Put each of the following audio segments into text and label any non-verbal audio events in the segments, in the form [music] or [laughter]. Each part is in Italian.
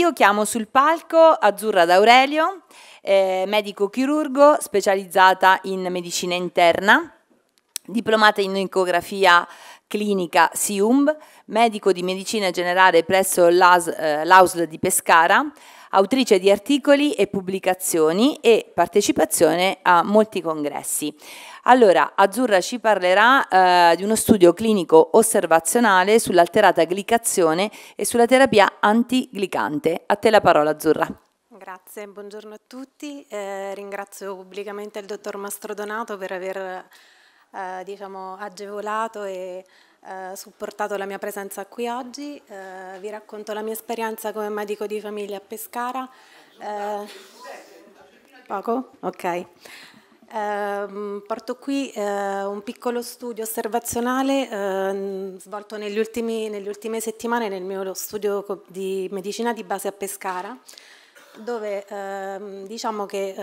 Io chiamo sul palco Azzurra D'Aurelio, eh, medico chirurgo specializzata in medicina interna, diplomata in ecografia clinica SIUMB, medico di medicina generale presso eh, l'AUSL eh, di Pescara, autrice di articoli e pubblicazioni e partecipazione a molti congressi. Allora, Azzurra ci parlerà eh, di uno studio clinico osservazionale sull'alterata glicazione e sulla terapia antiglicante. A te la parola, Azzurra. Grazie, buongiorno a tutti. Eh, ringrazio pubblicamente il dottor Mastrodonato per aver eh, diciamo, agevolato e eh, supportato la mia presenza qui oggi. Eh, vi racconto la mia esperienza come medico di famiglia a Pescara. Eh, poco? Ok. Ehm, porto qui eh, un piccolo studio osservazionale ehm, svolto negli ultimi, nelle ultime settimane nel mio studio di medicina di base a Pescara dove ehm, diciamo che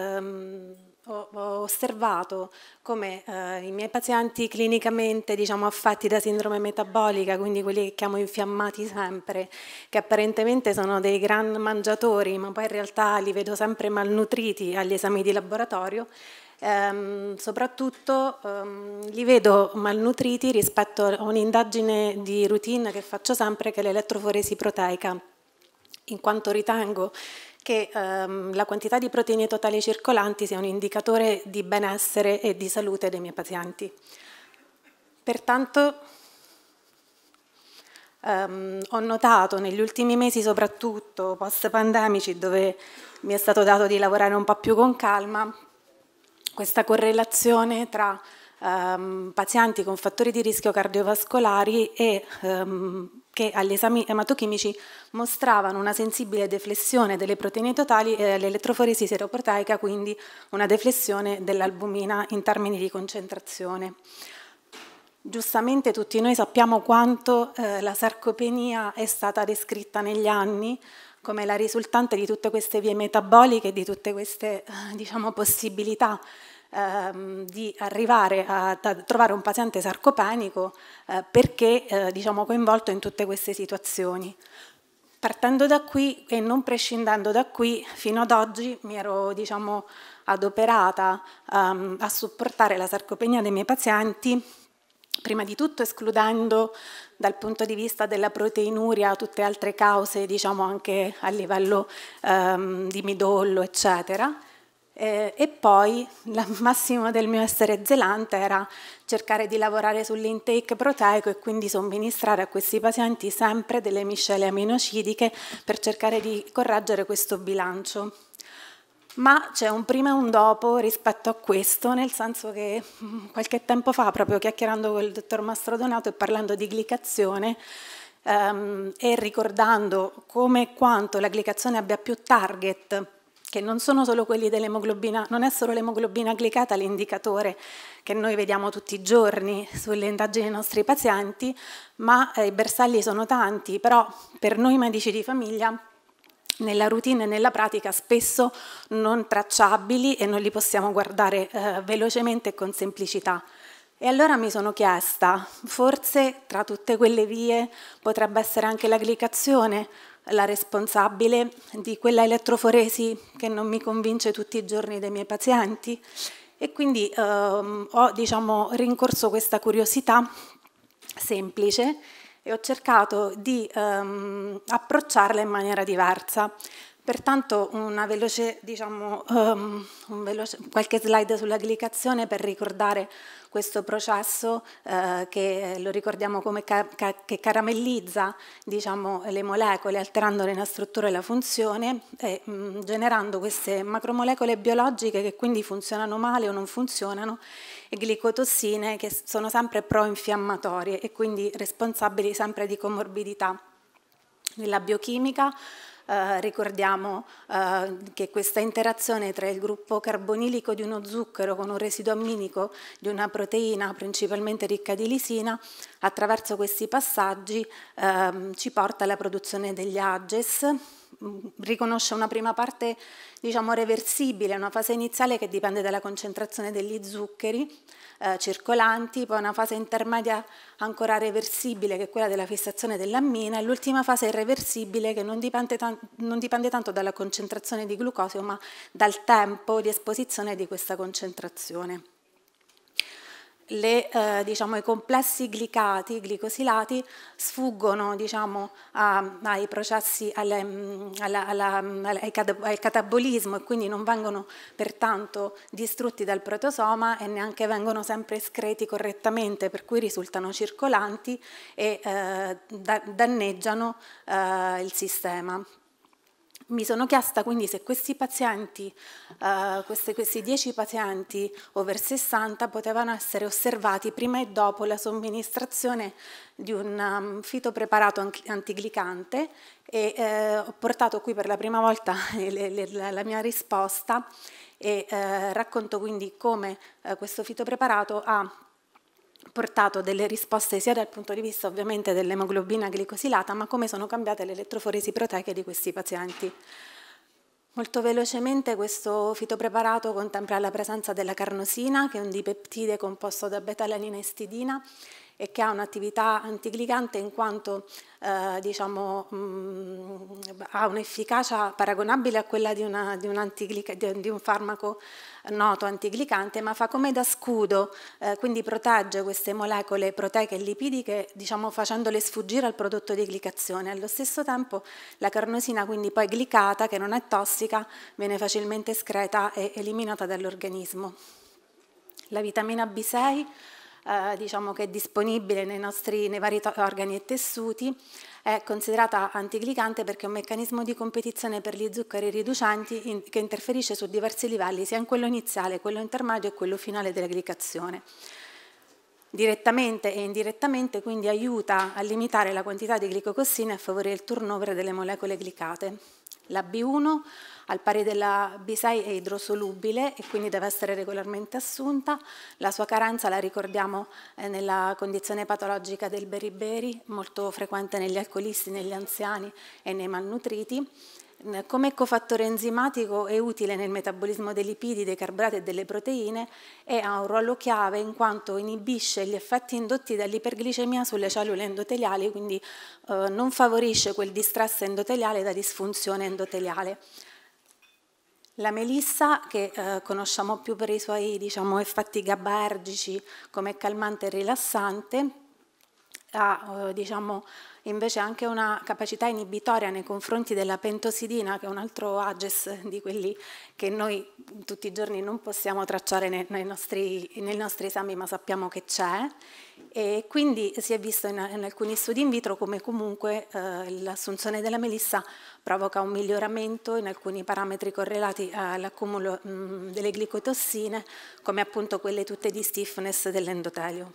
ho, osservato come eh, i miei pazienti clinicamente diciamo, affetti da sindrome metabolica, quindi quelli che chiamo infiammati sempre, che apparentemente sono dei gran mangiatori, ma poi in realtà li vedo sempre malnutriti agli esami di laboratorio, ehm, soprattutto ehm, li vedo malnutriti rispetto a un'indagine di routine che faccio sempre, che è l'elettroforesi proteica in quanto ritengo che ehm, la quantità di proteine totali circolanti sia un indicatore di benessere e di salute dei miei pazienti. Pertanto ehm, ho notato negli ultimi mesi, soprattutto post-pandemici, dove mi è stato dato di lavorare un po' più con calma, questa correlazione tra ehm, pazienti con fattori di rischio cardiovascolari e ehm, che agli esami ematochimici mostravano una sensibile deflessione delle proteine totali e all'elettroforesi seroproteica, quindi una deflessione dell'albumina in termini di concentrazione. Giustamente tutti noi sappiamo quanto eh, la sarcopenia è stata descritta negli anni come la risultante di tutte queste vie metaboliche, di tutte queste eh, diciamo, possibilità ehm, di arrivare a, a, trovare un paziente sarcopenico eh, perché eh, diciamo, coinvolto in tutte queste situazioni. Partendo da qui e non prescindendo da qui, fino ad oggi mi ero diciamo, adoperata ehm, a supportare la sarcopenia dei miei pazienti prima di tutto escludendo dal punto di vista della proteinuria tutte altre cause, diciamo anche a livello ehm, di midollo, eccetera, eh, e poi il [laughs] massimo del mio essere zelante era cercare di lavorare sull'intake proteico e quindi somministrare a questi pazienti sempre delle miscele aminocidiche per cercare di correggere questo bilancio. Ma c'è un prima e un dopo rispetto a questo, nel senso che mm, qualche tempo fa, proprio chiacchierando con il dottor Mastro Donato e parlando di glicazione, ehm, e ricordando come e quanto la glicazione abbia più target che non sono solo quelli dell'emoglobina, non è solo l'emoglobina glicata l'indicatore che noi vediamo tutti i giorni sulle indagini dei nostri pazienti, ma eh, i bersagli sono tanti, però per noi medici di famiglia nella routine e nella pratica spesso non tracciabili e non li possiamo guardare eh, velocemente e con semplicità. E allora mi sono chiesta, forse tra tutte quelle vie potrebbe essere anche l'agglicazione la responsabile di quella elettroforesi che non mi convince tutti i giorni dei miei pazienti e quindi ehm, ho diciamo, rincorso questa curiosità semplice e ho cercato di ehm, approcciarla in maniera diversa. Pertanto veloce, diciamo, um, veloce, qualche slide sulla glicazione per ricordare questo processo eh, che lo ricordiamo come ca ca che caramellizza diciamo, le molecole alterandone la struttura e la funzione e mh, mm, generando queste macromolecole biologiche che quindi funzionano male o non funzionano e glicotossine che sono sempre pro-infiammatorie e quindi responsabili sempre di comorbidità nella biochimica eh, ricordiamo eh, che questa interazione tra il gruppo carbonilico di uno zucchero con un residuo amminico di una proteina principalmente ricca di lisina, attraverso questi passaggi eh, ci porta alla produzione degli AGES, Mm, riconosce una prima parte diciamo reversibile, una fase iniziale che dipende dalla concentrazione degli zuccheri eh, circolanti, poi una fase intermedia ancora reversibile che è quella della fissazione dell'ammina e l'ultima fase irreversibile che non dipende, non dipende tanto dalla concentrazione di glucosio ma dal tempo di esposizione di questa concentrazione le, eh, diciamo, i complessi glicati, glicosilati, sfuggono diciamo, a, ai processi, alle, mm, alla, alla, mm, al catabolismo e quindi non vengono pertanto distrutti dal protosoma e neanche vengono sempre escreti correttamente, per cui risultano circolanti e eh, da, danneggiano eh, il sistema. Mi sono chiesta quindi se questi pazienti, eh, queste, questi 10 pazienti over 60 potevano essere osservati prima e dopo la somministrazione di un um, preparato antiglicante e eh, ho portato qui per la prima volta [laughs] le, le, la, la mia risposta e eh, racconto quindi come eh, questo fitopreparato ha portato delle risposte sia dal punto di vista ovviamente dell'emoglobina glicosilata, ma come sono cambiate le elettroforesi proteiche di questi pazienti. Molto velocemente questo fitopreparato contempla la presenza della carnosina, che è un dipeptide composto da beta betalanina e stidina, e che ha un'attività antiglicante in quanto eh, diciamo, mh, mm, ha un'efficacia paragonabile a quella di, una, di, un di, un farmaco noto antiglicante, ma fa come da scudo, eh, quindi protegge queste molecole proteiche e lipidiche diciamo, facendole sfuggire al prodotto di glicazione. Allo stesso tempo la carnosina, quindi poi glicata, che non è tossica, viene facilmente escreta e eliminata dall'organismo. La vitamina B6 eh, diciamo che è disponibile nei, nostri, nei vari organi e tessuti, è considerata antiglicante perché è un meccanismo di competizione per gli zuccheri riducenti in, che interferisce su diversi livelli, sia in quello iniziale, quello intermedio e quello finale della glicazione direttamente e indirettamente, quindi aiuta a limitare la quantità di glicocossina e a favorire il turnover delle molecole glicate. La B1 al pari della B6 è idrosolubile e quindi deve essere regolarmente assunta. La sua carenza la ricordiamo eh, nella condizione patologica del beriberi, molto frequente negli alcolisti, negli anziani e nei malnutriti. Mm, come cofattore enzimatico è utile nel metabolismo dei lipidi, dei carburati e delle proteine e ha un ruolo chiave in quanto inibisce gli effetti indotti dall'iperglicemia sulle cellule endoteliali, quindi eh, non favorisce quel distress endoteliale da disfunzione endoteliale. La melissa, che eh, conosciamo più per i suoi diciamo, effetti gabergici come calmante e rilassante, ha eh, diciamo, invece anche una capacità inibitoria nei confronti della pentosidina, che è un altro ages di quelli che noi tutti i giorni non possiamo tracciare nei, nostri, nei nostri, esami, ma sappiamo che c'è. E quindi si è visto in, in alcuni studi in vitro come comunque eh, l'assunzione della melissa provoca un miglioramento in alcuni parametri correlati all'accumulo mm, delle glicotossine, come appunto quelle tutte di stiffness dell'endotelio.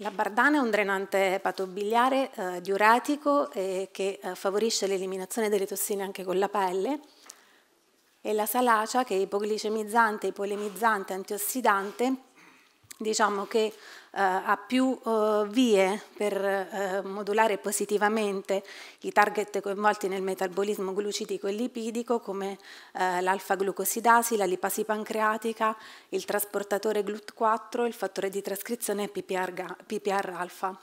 La bardana è un drenante epatobiliare eh, diuretico eh, che eh, favorisce l'eliminazione delle tossine anche con la pelle e la salacia che è ipoglicemizzante, ipolemizzante, antiossidante diciamo che eh, ha più eh, vie per eh, modulare positivamente i target coinvolti nel metabolismo glucidico e lipidico come eh, l'alfa-glucosidasi, la lipasi pancreatica, il trasportatore GLUT4, il fattore di trascrizione PPR, alfa.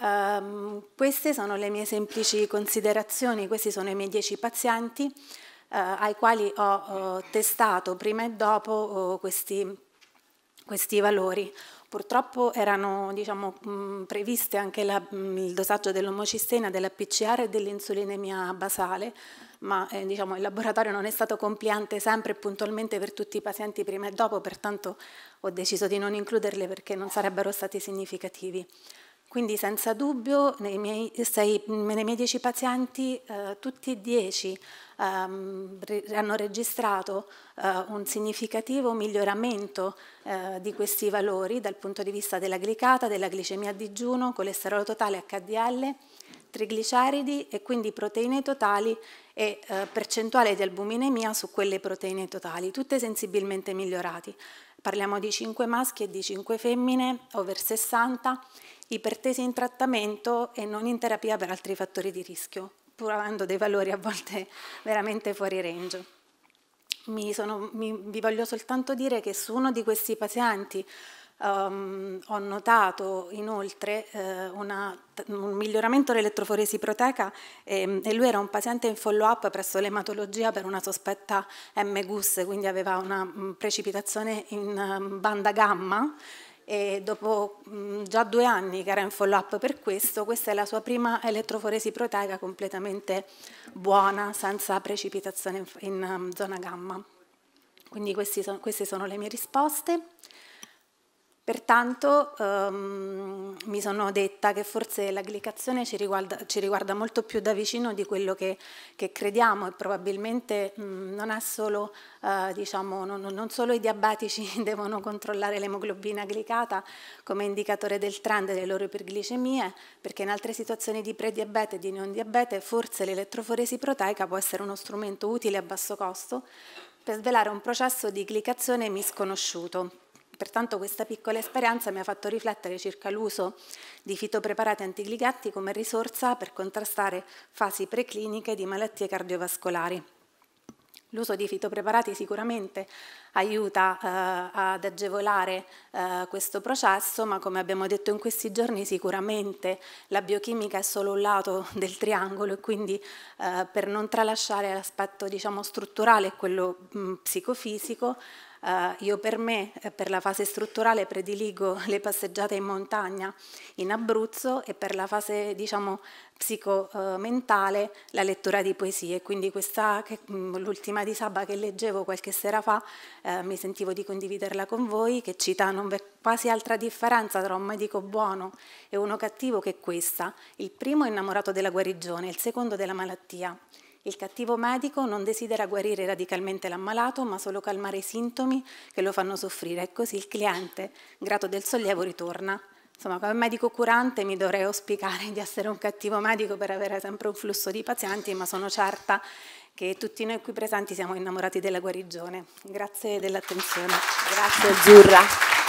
Um, queste sono le mie semplici considerazioni, questi sono i miei 10 pazienti eh, ai quali ho, ho testato prima e dopo oh, questi questi valori. Purtroppo erano diciamo, previste anche la, il dosaggio dell'omocisteina, della PCR e dell'insulinemia basale, ma eh, diciamo, il laboratorio non è stato compliante sempre e puntualmente per tutti i pazienti prima e dopo, pertanto ho deciso di non includerle perché non sarebbero stati significativi. Quindi senza dubbio nei miei, sei, nei miei dieci pazienti eh, tutti e dieci ehm, hanno registrato eh, un significativo miglioramento eh, di questi valori dal punto di vista della glicata, della glicemia a digiuno, colesterolo totale HDL, trigliceridi e quindi proteine totali e eh, percentuale di albuminemia su quelle proteine totali, tutte sensibilmente migliorati parliamo di 5 maschi e di 5 femmine over 60, ipertesi in trattamento e non in terapia per altri fattori di rischio, pur avendo dei valori a volte [laughs] veramente fuori range. Mi sono, mi, vi voglio soltanto dire che su uno di questi pazienti Um, ho notato inoltre eh, una, un miglioramento dell'elettroforesi proteca e, ehm, e, lui era un paziente in follow-up presso l'ematologia per una sospetta M-GUS, quindi aveva una m, mm, precipitazione in um, banda gamma e dopo mh, mm, già due anni che era in follow-up per questo, questa è la sua prima elettroforesi proteica completamente buona, senza precipitazione in, in um, zona gamma. Quindi sono, queste sono le mie risposte. Pertanto ehm, mi sono detta che forse la glicazione ci riguarda, ci riguarda molto più da vicino di quello che, che crediamo e probabilmente mh, mm, non, solo, eh, diciamo, non, non, solo i diabetici [laughs] devono controllare l'emoglobina glicata come indicatore del trend delle loro iperglicemie, perché in altre situazioni di prediabete e di non diabete forse l'elettroforesi proteica può essere uno strumento utile a basso costo per svelare un processo di glicazione misconosciuto Pertanto questa piccola esperienza mi ha fatto riflettere circa l'uso di fitopreparati antiglicanti come risorsa per contrastare fasi precliniche di malattie cardiovascolari. L'uso di fitopreparati sicuramente aiuta eh, ad agevolare eh, questo processo, ma come abbiamo detto in questi giorni sicuramente la biochimica è solo un lato [laughs] del triangolo e quindi eh, per non tralasciare l'aspetto diciamo, strutturale e quello mh, psicofisico Uh, io per me, eh, per la fase strutturale, prediligo [laughs] le passeggiate in montagna in Abruzzo e per la fase, diciamo, psicomentale eh, la lettura di poesie. Quindi questa, mm, l'ultima di Saba che leggevo qualche sera fa, eh, mi sentivo di condividerla con voi, che cita non v'è quasi altra differenza tra un medico buono e uno cattivo che questa. Il primo è innamorato della guarigione, il secondo della malattia. Il cattivo medico non desidera guarire radicalmente l'ammalato, ma solo calmare i sintomi che lo fanno soffrire e così il cliente, grato del sollievo, ritorna. Insomma, come medico curante mi dovrei auspicare di essere un cattivo medico per avere sempre un flusso di pazienti, ma sono certa che tutti noi qui presenti siamo innamorati della guarigione. Grazie dell'attenzione. Grazie Azzurra.